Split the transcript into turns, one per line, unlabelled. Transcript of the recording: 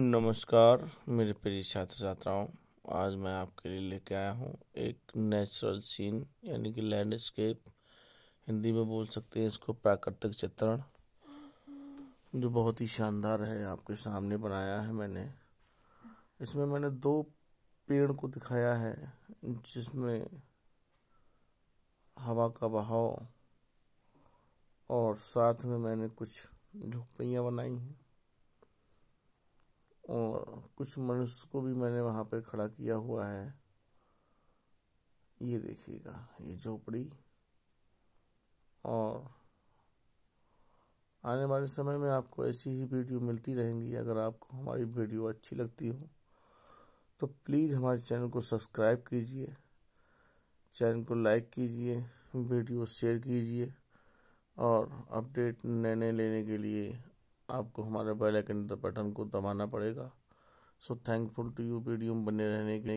नमस्कार मेरे प्रिय छात्र छात्राओं आज मैं आपके लिए लेके आया हूँ एक नेचुरल सीन यानी कि लैंडस्केप हिंदी में बोल सकते हैं इसको प्राकृतिक चित्रण जो बहुत ही शानदार है आपके सामने बनाया है मैंने इसमें मैंने दो पेड़ को दिखाया है जिसमें हवा का बहाव और साथ में मैंने कुछ झोपड़ियाँ बनाई हैं और कुछ मनुष्य को भी मैंने वहाँ पर खड़ा किया हुआ है ये देखिएगा ये झोपड़ी और आने वाले समय में आपको ऐसी ही वीडियो मिलती रहेंगी अगर आपको हमारी वीडियो अच्छी लगती हो तो प्लीज़ हमारे चैनल को सब्सक्राइब कीजिए चैनल को लाइक कीजिए वीडियो शेयर कीजिए और अपडेट नए नए लेने के लिए आपको हमारे बेल आइकन बटन को दबाना पड़ेगा सो थैंकफुल टू यू पीडीएम बने रहने के